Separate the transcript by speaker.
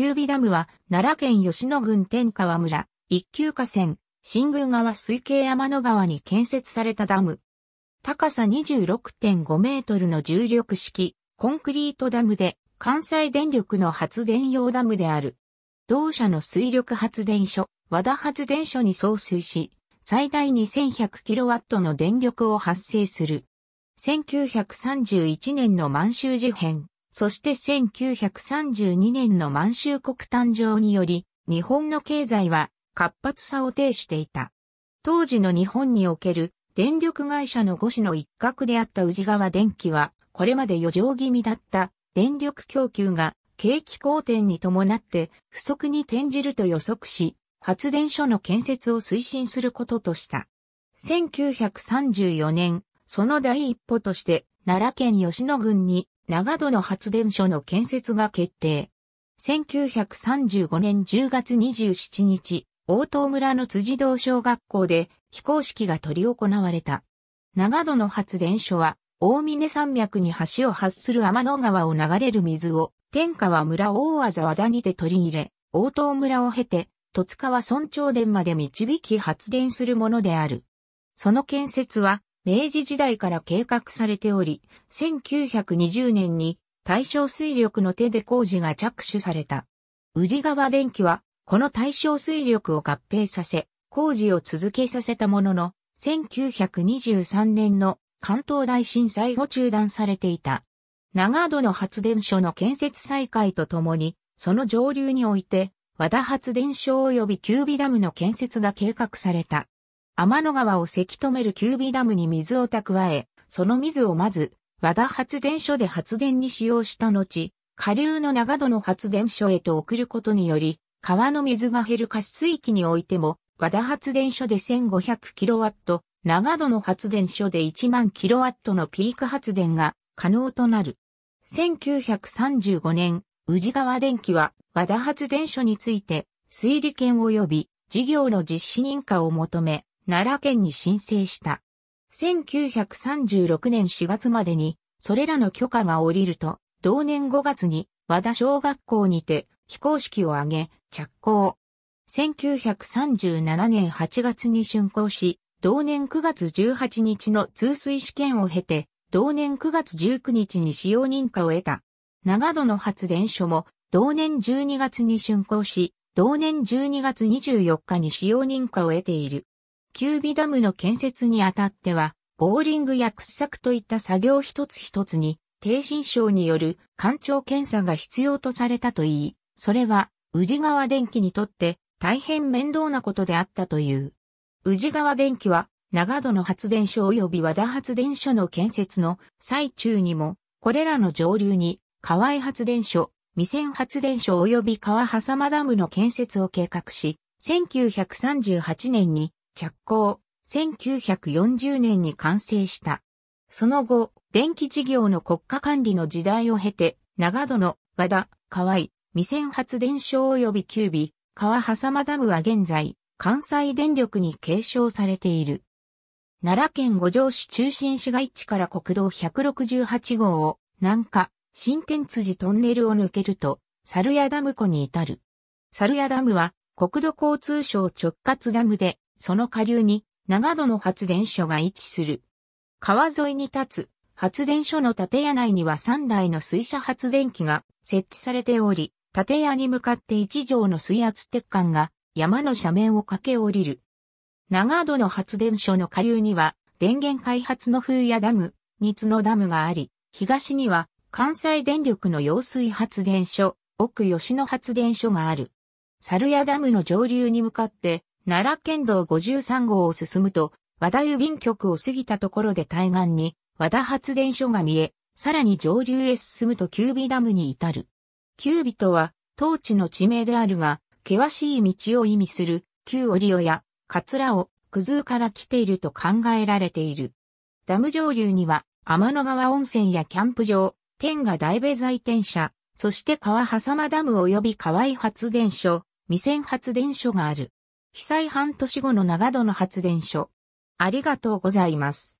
Speaker 1: 久美ダムは、奈良県吉野郡天川村、一級河川、新宮川水系山の川に建設されたダム。高さ26.5メートルの重力式、コンクリートダムで、関西電力の発電用ダムである。同社の水力発電所、和田発電所に送水し、最大2 1 0 0ットの電力を発生する。1931年の満州事変、そして1932年の満州国誕生により、日本の経済は活発さを呈していた。当時の日本における電力会社の五市の一角であった宇治川電機は、これまで余剰気味だった電力供給が景気好転に伴って不足に転じると予測し、発電所の建設を推進することとした。1934年、その第一歩として、奈良県吉野郡に長戸の発電所の建設が決定。1935年10月27日、大東村の辻堂小学校で非公式が取り行われた。長戸の発電所は、大峰山脈に橋を発する天の川を流れる水を、天川村大和和田にて取り入れ、大東村を経て、戸塚は村長殿まで導き発電するものである。その建設は、明治時代から計画されており、1920年に大正水力の手で工事が着手された。宇治川電機は、この大正水力を合併させ、工事を続けさせたものの、1923年の関東大震災後中断されていた。長戸の発電所の建設再開とともに、その上流において、和田発電所及び九尾ダムの建設が計画された。天の川をせき止めるキュービダムに水を蓄え、その水をまず、和田発電所で発電に使用した後、下流の長戸の発電所へと送ることにより、川の水が減る貸水域においても、和田発電所で 1500kW、長戸の発電所で1万 kW のピーク発電が可能となる。1935年、宇治川電機は和田発電所について推理権及び事業の実施認可を求め、奈良県に申請した。1936年4月までに、それらの許可が下りると、同年5月に和田小学校にて非公式を挙げ、着工。1937年8月に竣工し、同年9月18日の通水試験を経て、同年9月19日に使用認可を得た。長野の発電所も、同年12月に竣工し、同年12月24日に使用認可を得ている。キュービダムの建設にあたっては、ボーリングや掘削といった作業一つ一つに、低心症による官庁検査が必要とされたといい、それは、宇治川電機にとって大変面倒なことであったという。宇治川電機は、長戸の発電所及び和田発電所の建設の最中にも、これらの上流に、河合発電所、未線発電所及び川挟間ダムの建設を計画し、1938年に着工、1940年に完成した。その後、電気事業の国家管理の時代を経て、長戸の和田、河合、未線発電所及び九尾、川挟まダムは現在、関西電力に継承されている。奈良県五条市中心市街地から国道168号を南下、新天辻トンネルを抜けると、猿屋ダム湖に至る。猿屋ダムは国土交通省直轄ダムで、その下流に長野の発電所が位置する。川沿いに立つ発電所の建屋内には3台の水車発電機が設置されており、建屋に向かって1畳の水圧鉄管が山の斜面を駆け下りる。長野の発電所の下流には電源開発の風やダム、日ツのダムがあり、東には関西電力の揚水発電所、奥吉野発電所がある。猿屋ダムの上流に向かって奈良県道53号を進むと、和田郵便局を過ぎたところで対岸に和田発電所が見え、さらに上流へ進むと九尾ダムに至る。九尾とは、当地の地名であるが、険しい道を意味する、旧オリオや、カツラを、クズーから来ていると考えられている。ダム上流には、天の川温泉やキャンプ場、天下大部在転車、そして川狭間ダム及び河合発電所、未線発電所がある。被災半年後の長野の発電所。ありがとうございます。